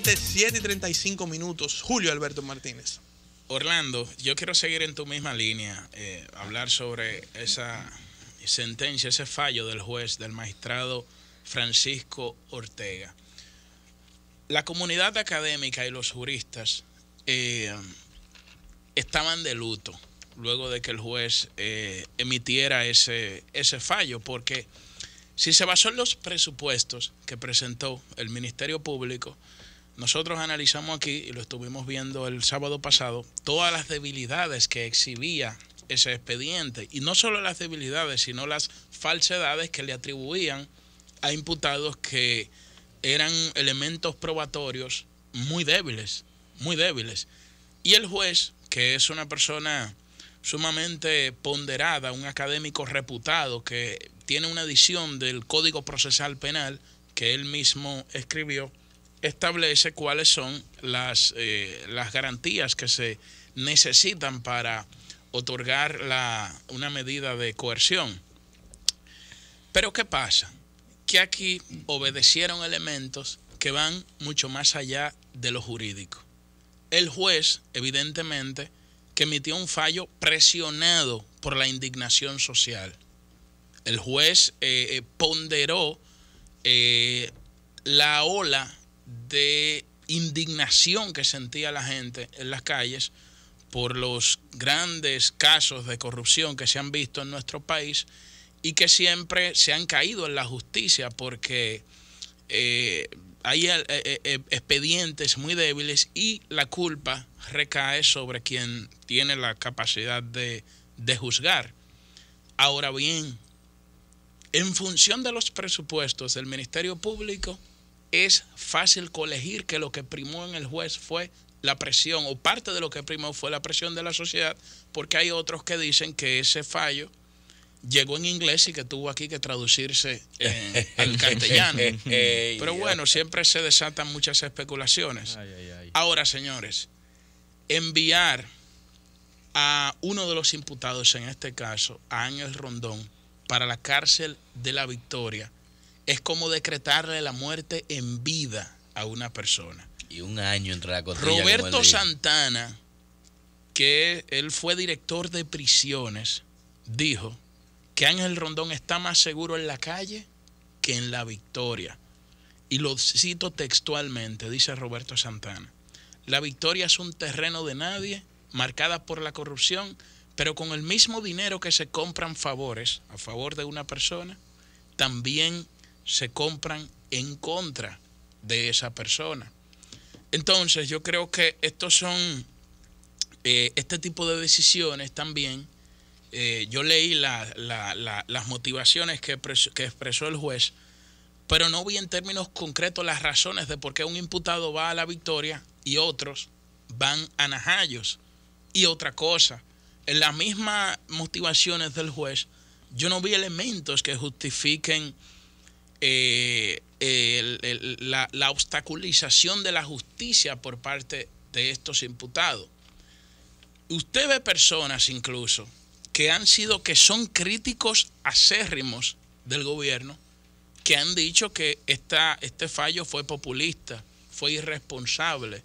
7, y 35 minutos. Julio Alberto Martínez. Orlando, yo quiero seguir en tu misma línea, eh, hablar sobre esa sentencia, ese fallo del juez, del magistrado Francisco Ortega. La comunidad académica y los juristas eh, estaban de luto luego de que el juez eh, emitiera ese, ese fallo, porque si se basó en los presupuestos que presentó el Ministerio Público, nosotros analizamos aquí, y lo estuvimos viendo el sábado pasado, todas las debilidades que exhibía ese expediente. Y no solo las debilidades, sino las falsedades que le atribuían a imputados que eran elementos probatorios muy débiles, muy débiles. Y el juez, que es una persona sumamente ponderada, un académico reputado que tiene una edición del Código Procesal Penal que él mismo escribió, establece cuáles son eh, las, garantías que se necesitan para otorgar una medida de coerción. Pero ¿qué pasa? Que aquí obedecieron elementos que van mucho más allá de lo jurídico. El juez, evidentemente, que emitió un fallo presionado por la indignación social. El juez eh, eh, ponderó la ola de indignación que sentía la gente en las calles por los grandes casos de corrupción que se han visto en nuestro país y que siempre se han caído en la justicia porque eh, hay eh, eh, expedientes muy débiles y la culpa recae sobre quien tiene la capacidad de juzgar. Ahora bien, en función de los presupuestos del Ministerio Público, es fácil colegir que lo que primó en el juez fue la presión, o parte de lo que primó fue la presión de la sociedad, porque hay otros que dicen que ese fallo llegó en inglés y que tuvo aquí que traducirse al castellano. Pero bueno, siempre se desatan muchas especulaciones. Ahora, señores, enviar a uno de los imputados, en este caso, a Ángel Rondón, para la cárcel de la Victoria, es como decretarle la muerte en vida a una persona. Y un año entre la Roberto Santana, que él fue director de prisiones, dijo que Ángel Rondón está más seguro en la calle que en la victoria. Y lo cito textualmente, dice Roberto Santana. La victoria es un terreno de nadie, marcada por la corrupción, pero con el mismo dinero que se compran favores a favor de una persona, también se compran en contra de esa persona. Entonces yo creo que estos son, eh, este tipo de decisiones también, eh, yo leí las motivaciones que, que expresó el juez, pero no vi en términos concretos las razones de por qué un imputado va a la victoria y otros van a Najayos. Y otra cosa, en las mismas motivaciones del juez, yo no vi elementos que justifiquen eh, la, obstaculización de la justicia por parte de estos imputados. Usted ve personas incluso que han sido, que son críticos acérrimos del gobierno, que han dicho que este fallo fue populista, fue irresponsable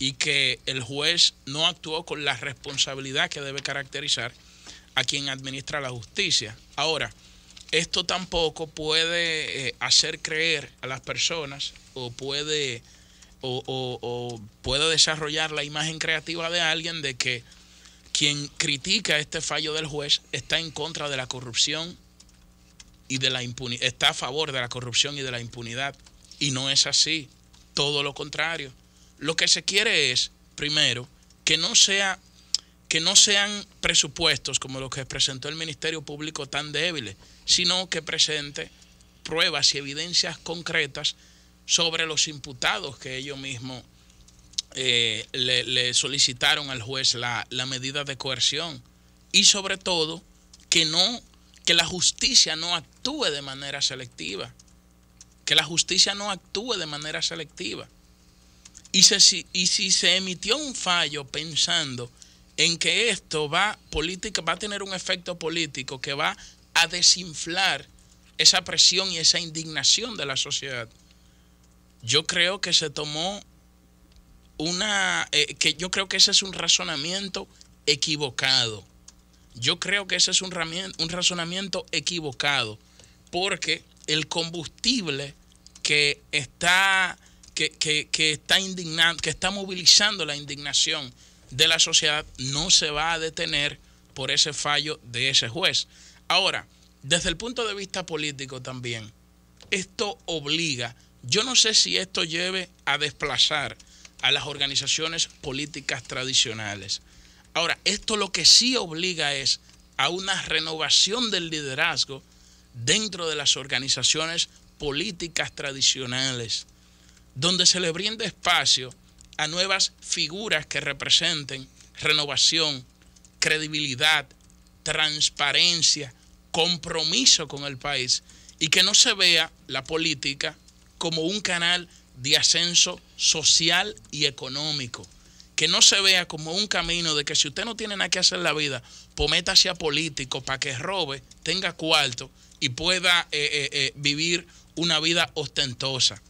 y que el juez no actuó con la responsabilidad que debe caracterizar a quien administra la justicia. Ahora, esto tampoco puede eh, hacer creer a las personas o puede, o, o puede desarrollar la imagen creativa de alguien de que quien critica este fallo del juez está en contra de la corrupción y de la impunidad, está a favor de la corrupción y de la impunidad. Y no es así, todo lo contrario. Lo que se quiere es, primero, que no sea que no sean presupuestos como los que presentó el Ministerio Público tan débiles, sino que presente pruebas y evidencias concretas sobre los imputados que ellos mismos eh, le, solicitaron al juez la, medida de coerción y sobre todo que no que la justicia no actúe de manera selectiva que la justicia no actúe de manera selectiva y si se emitió un fallo pensando en que esto va, va a tener un efecto político que va a desinflar esa presión y esa indignación de la sociedad. Yo creo que se tomó una, eh, que yo creo que ese es un razonamiento equivocado. Yo creo que ese es un, un razonamiento equivocado, porque el combustible que está, que, está que está movilizando la indignación de la sociedad no se va a detener por ese fallo de ese juez. Ahora, desde el punto de vista político también, esto obliga, yo no sé si esto lleve a desplazar a las organizaciones políticas tradicionales. Ahora, esto lo que sí obliga es a una renovación del liderazgo dentro de las organizaciones políticas tradicionales, donde se le brinde espacio a nuevas figuras que representen renovación, credibilidad, transparencia, compromiso con el país y que no se vea la política como un canal de ascenso social y económico. Que no se vea como un camino de que si usted no tiene nada que hacer en la vida, pometa pues a político para que robe, tenga cuarto y pueda eh, eh, eh, vivir una vida ostentosa.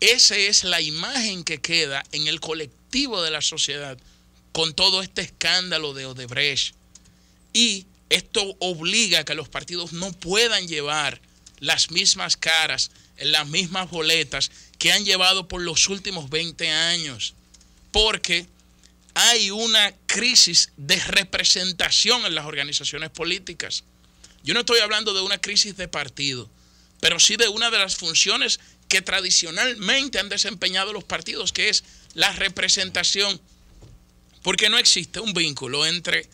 Esa es la imagen que queda en el colectivo de la sociedad con todo este escándalo de Odebrecht. Y esto obliga a que los partidos no puedan llevar las mismas caras, las mismas boletas que han llevado por los últimos 20 años, porque hay una crisis de representación en las organizaciones políticas. Yo no estoy hablando de una crisis de partido, pero sí de una de las funciones que tradicionalmente han desempeñado los partidos, que es la representación, porque no existe un vínculo entre,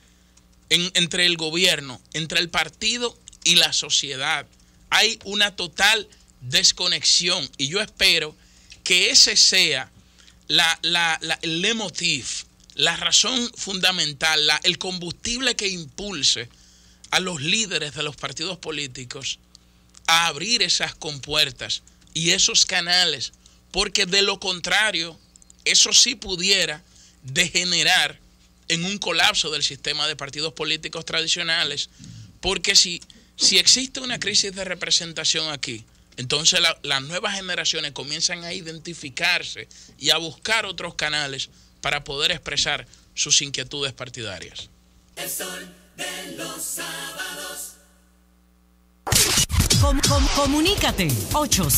entre el gobierno, entre el partido y la sociedad. Hay una total desconexión y yo espero que ese sea la, el motivo, la razón fundamental, el combustible que impulse a los líderes de los partidos políticos a abrir esas compuertas y esos canales, porque de lo contrario, eso sí pudiera degenerar en un colapso del sistema de partidos políticos tradicionales, porque si, si existe una crisis de representación aquí, entonces las nuevas generaciones comienzan a identificarse y a buscar otros canales para poder expresar sus inquietudes partidarias. El comunícate. ocho.